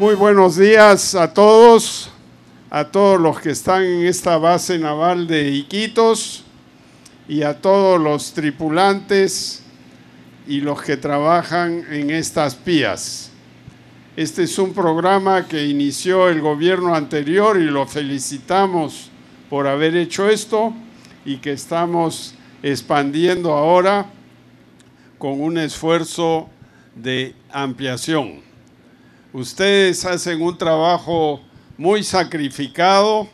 Muy buenos días a todos, a todos los que están en esta base naval de Iquitos y a todos los tripulantes y los que trabajan en estas pías. Este es un programa que inició el gobierno anterior y lo felicitamos por haber hecho esto y que estamos expandiendo ahora con un esfuerzo de ampliación. Ustedes hacen un trabajo muy sacrificado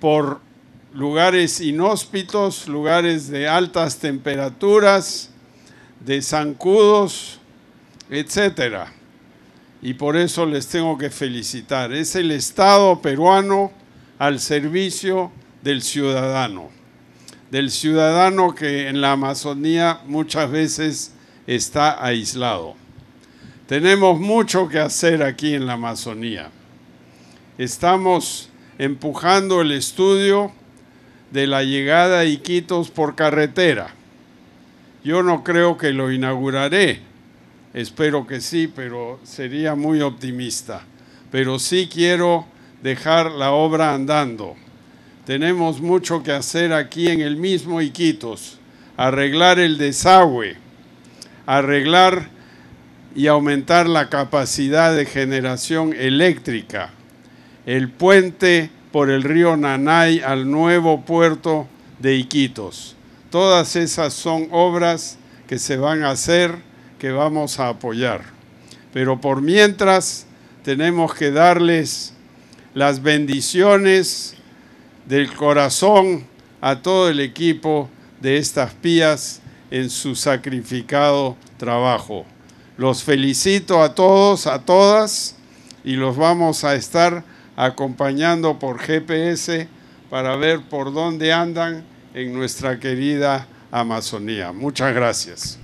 por lugares inhóspitos, lugares de altas temperaturas, de zancudos, etcétera. Y por eso les tengo que felicitar. Es el Estado peruano al servicio del ciudadano, del ciudadano que en la Amazonía muchas veces está aislado. Tenemos mucho que hacer aquí en la Amazonía. Estamos empujando el estudio de la llegada a Iquitos por carretera. Yo no creo que lo inauguraré, espero que sí, pero sería muy optimista. Pero sí quiero dejar la obra andando. Tenemos mucho que hacer aquí en el mismo Iquitos. Arreglar el desagüe, arreglar y aumentar la capacidad de generación eléctrica. El puente por el río Nanay al nuevo puerto de Iquitos. Todas esas son obras que se van a hacer, que vamos a apoyar. Pero por mientras tenemos que darles las bendiciones del corazón a todo el equipo de estas pías en su sacrificado trabajo. Los felicito a todos, a todas, y los vamos a estar acompañando por GPS para ver por dónde andan en nuestra querida Amazonía. Muchas gracias.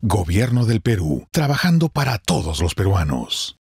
Gobierno del Perú, trabajando para todos los peruanos.